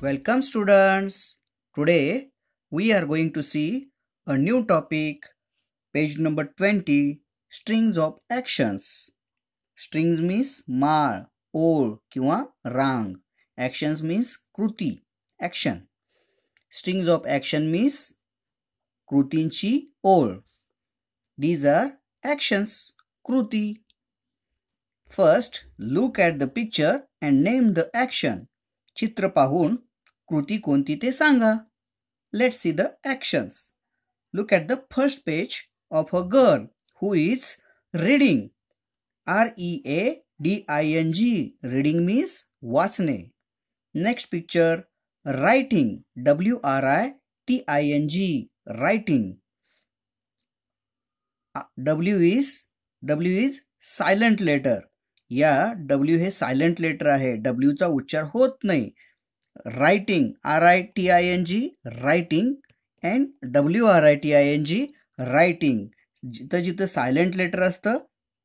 Welcome students. Today we are going to see a new topic page number 20 strings of actions. Strings means mar or kiwa, rang. Actions means kruti action. Strings of action means Krutinchi or. These are actions. Kruti. First, look at the picture and name the action. Chitra pahun, Kruti konti te Let's see the actions. Look at the first page of a girl who is reading. R-E-A-D-I-N-G. Reading means vachne. Next picture, writing. W-R-I-T-I-N-G. Writing W is W is silent letter या W हे सायलंट लेटर आहे डब्ल्यूचा उच्चार होत नाही writing R I T I N G writing and W R I T I N G writing जिथं जिथं सायलेंट लेटर असतं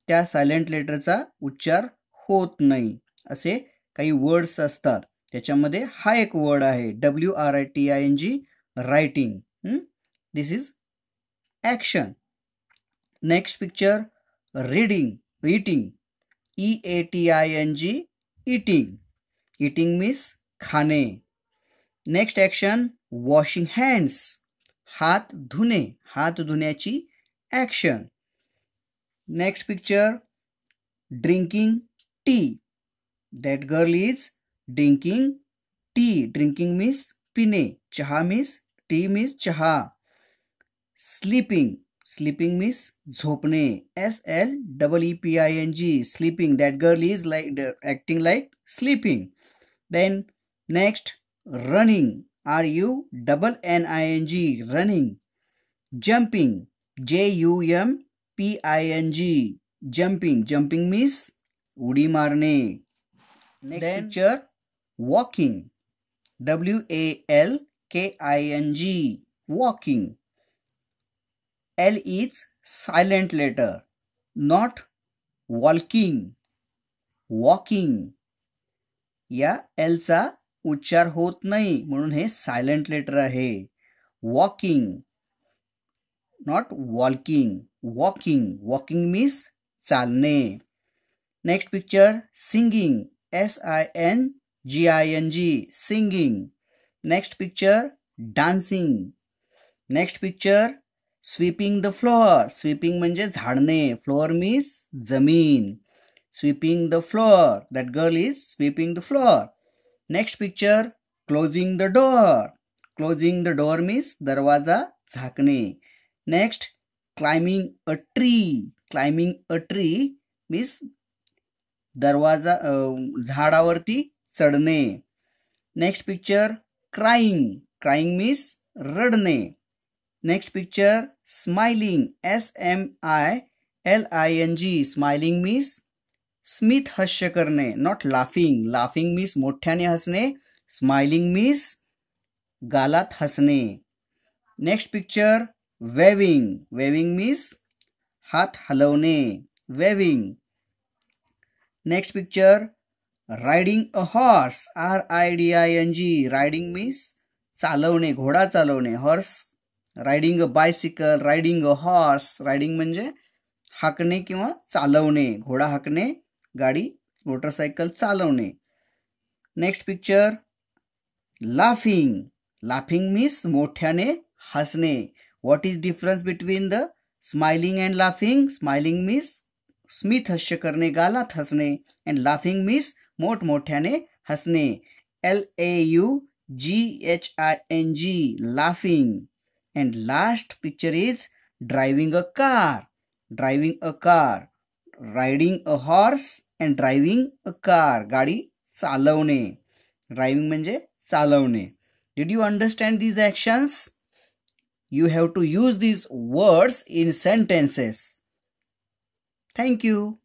त्या सायलेंट लेटरचा उच्चार होत नाही असे काही वर्ड्स असतात त्याच्यामध्ये हा एक वर्ड आहे W R I T I N G writing This is action. Next picture reading, eating. E A T I N G, eating. Eating means khane next action washing hands हाथ धुने हाथ धुने की action next picture drinking tea that girl is drinking tea drinking means पीने चहा means tea means चहा sleeping sleeping means झोपने s l double e p i n g sleeping that girl is like acting like sleeping then next running r u double n i n g running jumping j u m p i n g jumping jumping means उडी मारने next then, picture walking w a l k i n g walking L is silent letter not walking, walking या L एलचा उच्चार हो नहीं म्हणून हे letter है walking not walking walking walking means चालणे next picture singing S I N G I N G singing next picture dancing next picture sweeping the floor स्वीपिंग म्हणजे झाडणे फ्लोअर मीन्स जमीन sweeping the floor that girl is sweeping the floor next picture closing the door closing the door means दरवाजा झाकणे next climbing a tree climbing a tree means दरवाजा झाडावरती चढणे next picture crying crying means रडणे next picture smiling S M I L I N G smiling means स्मित हास्य करने not laughing laughing means मोठ्याने हसने स्माइलिंग मीन्स गालात हसने next picture waving waving means हाथ हलवने waving next picture riding a horse R I D I N G riding means चालवणे घोडा चालवणे horse riding a bicycle riding a horse riding म्हणजे हाकणे किंवा घोडा हाकने गाडी मोटरसाइकल चालवने next picture laughing laughing means मोठ्याने हसने what is difference between the smiling and laughing smiling means स्मित हस्य करने गालात हसने एंड लाफिंग मीन्स मोठमोठ्याने हसने L A U G H I N G laughing And last picture is driving a car. Driving a car. Riding a horse and driving a car. Gadi salone. Driving manje salone. Did you understand these actions? You have to use these words in sentences. Thank you.